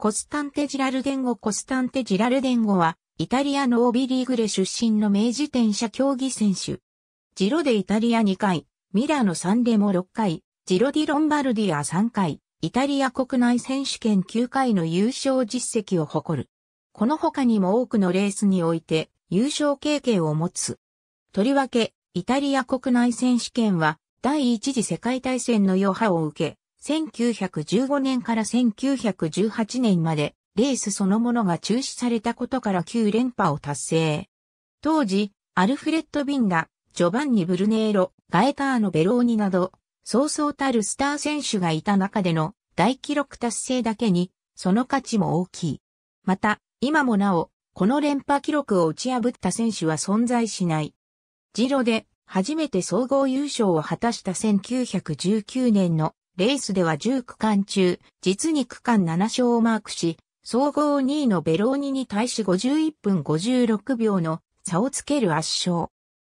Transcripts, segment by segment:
コスタンテジラルデンゴコスタンテジラルデンゴは、イタリアのオービリーグレ出身の明治転車競技選手。ジロでイタリア2回、ミラノサンレモ6回、ジロディロンバルディア3回、イタリア国内選手権9回の優勝実績を誇る。この他にも多くのレースにおいて優勝経験を持つ。とりわけ、イタリア国内選手権は第一次世界大戦の余波を受け、1915年から1918年までレースそのものが中止されたことから9連覇を達成。当時、アルフレッド・ビンダ、ジョバンニ・ブルネーロ、ガエターノ・ベローニなど、そうそうたるスター選手がいた中での大記録達成だけに、その価値も大きい。また、今もなお、この連覇記録を打ち破った選手は存在しない。ジロで初めて総合優勝を果たした1919年のレースでは10区間中、実に区間7勝をマークし、総合2位のベローニに対し51分56秒の差をつける圧勝。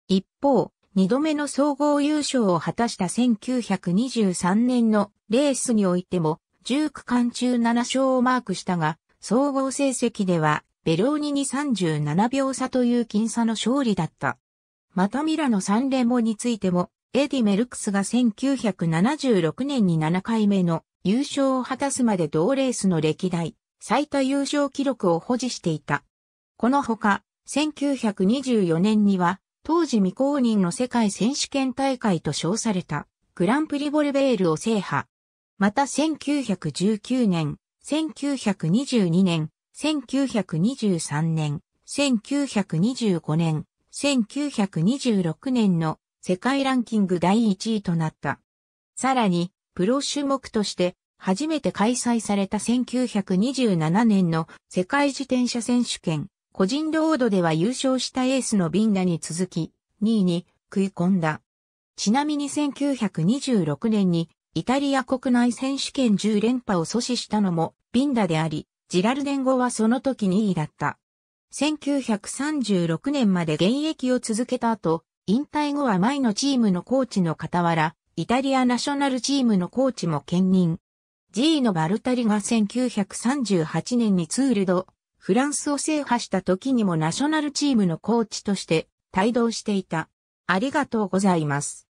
一方、2度目の総合優勝を果たした1923年のレースにおいても、10区間中7勝をマークしたが、総合成績では、ベローニに37秒差という僅差の勝利だった。またミラノ・3連レについても、エディ・メルクスが1976年に7回目の優勝を果たすまで同レースの歴代最多優勝記録を保持していた。このほか、1924年には、当時未公認の世界選手権大会と称された、グランプリボルベールを制覇。また1919年、1922年、1923年、1925年、1926年の世界ランキング第1位となった。さらに、プロ種目として初めて開催された1927年の世界自転車選手権、個人ロードでは優勝したエースのビンダに続き、2位に食い込んだ。ちなみに1926年にイタリア国内選手権10連覇を阻止したのもビンダであり、ジラルデン後はその時2位だった。1936年まで現役を続けた後、引退後は前のチームのコーチの傍ら、イタリアナショナルチームのコーチも兼任。G のバルタリが1938年にツールド、フランスを制覇した時にもナショナルチームのコーチとして帯同していた。ありがとうございます。